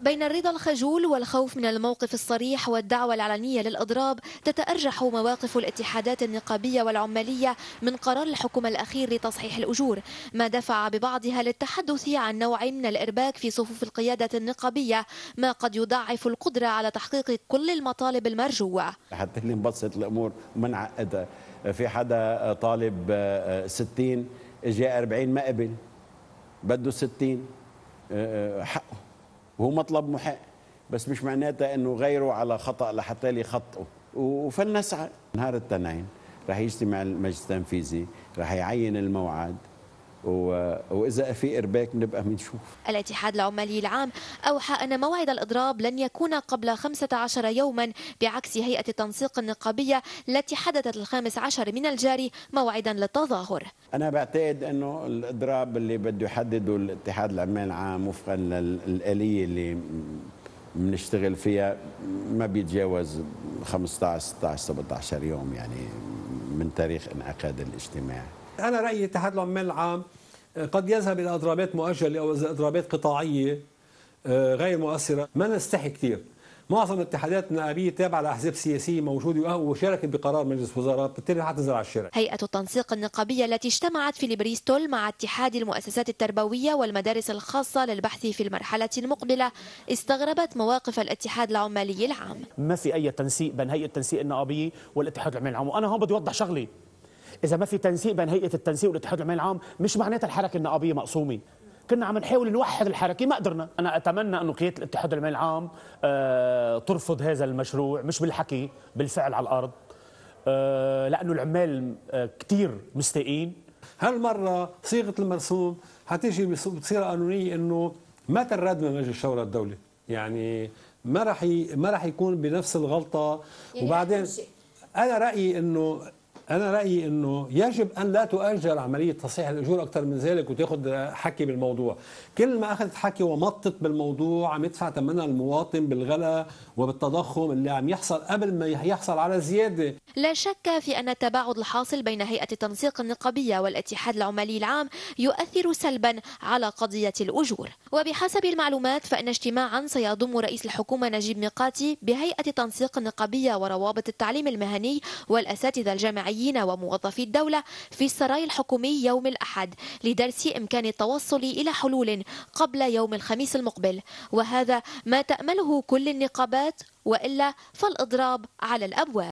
بين الرضا الخجول والخوف من الموقف الصريح والدعوة العلنية للإضراب تتأرجح مواقف الاتحادات النقابية والعمالية من قرار الحكومة الأخير لتصحيح الأجور ما دفع ببعضها للتحدث عن نوع من الإرباك في صفوف القيادة النقابية ما قد يضعف القدرة على تحقيق كل المطالب المرجوة حتى نبسط الأمور منعقدة في حدا طالب 60 جاء 40 ما قبل بده 60 آه، آه، حقه وهو مطلب محق بس مش معناتها انه غيره على خطا لحتى لي خطئه وفلنسعى نهار التنعيم رح يجتمع المجلس التنفيذي رح يعين الموعد واذا في ارباك بنبقى بنشوف الاتحاد العمالي العام اوحى ان موعد الاضراب لن يكون قبل 15 يوما بعكس هيئه التنسيق النقابيه التي حددت الخامس عشر من الجاري موعدا للتظاهر انا بعتقد انه الاضراب اللي بده يحدده الاتحاد العمالي العام وفقا للاليه اللي بنشتغل فيها ما بيتجاوز 15 16 17 يوم يعني من تاريخ انعقاد الاجتماع انا رايي اتحاد العمال العام آه، قد يذهب الى اضرابات مؤجله او اضرابات قطاعيه آه، غير مؤثره ما نستحي كثير معظم الاتحادات النقابية تابعة لأحزاب سياسية موجودة وشاركت بقرار مجلس وزراء بالتالي حتنزل على الشارع هيئة التنسيق النقابية التي اجتمعت في بريستول مع اتحاد المؤسسات التربوية والمدارس الخاصة للبحث في المرحلة المقبلة استغربت مواقف الاتحاد العمالي العام ما في أي تنسيق بين هيئة التنسيق النقابية والاتحاد العمالي العام وأنا هون بدي أوضح شغلي اذا ما في تنسيق بين هيئه التنسيق والاتحاد العمال العام مش معناتها الحركه النقابيه مقسومه كنا عم نحاول نوحد الحركه ما قدرنا انا اتمنى انه قياده الاتحاد العمال العام آه ترفض هذا المشروع مش بالحكي بالفعل على الارض آه لانه العمال آه كثير مستائين هالمره صيغه المرسوم حتيجي بصيغه قانونيه انه ما ترد من مجلس الشورى الدولي، يعني ما راح ما راح يكون بنفس الغلطه يعني وبعدين انا رايي انه انا رايي انه يجب ان لا تؤجل عمليه تصحيح الاجور اكثر من ذلك وتاخذ حكي بالموضوع كل ما اخذت حكي ومطت بالموضوع عم يدفع ثمنها المواطن بالغلا وبالتضخم اللي عم يحصل قبل ما يحصل على زياده لا شك في ان التباعد الحاصل بين هيئه التنسيق النقابيه والاتحاد العمالي العام يؤثر سلبا على قضيه الاجور وبحسب المعلومات فان اجتماعا سيضم رئيس الحكومه نجيب ميقاتي بهيئه التنسيق النقابيه وروابط التعليم المهني والاساتذه الجامعيه الرياضيين وموظفي الدولة في السراي الحكومي يوم الأحد لدرس إمكان التوصل إلى حلول قبل يوم الخميس المقبل وهذا ما تأمله كل النقابات وإلا فالإضراب على الأبواب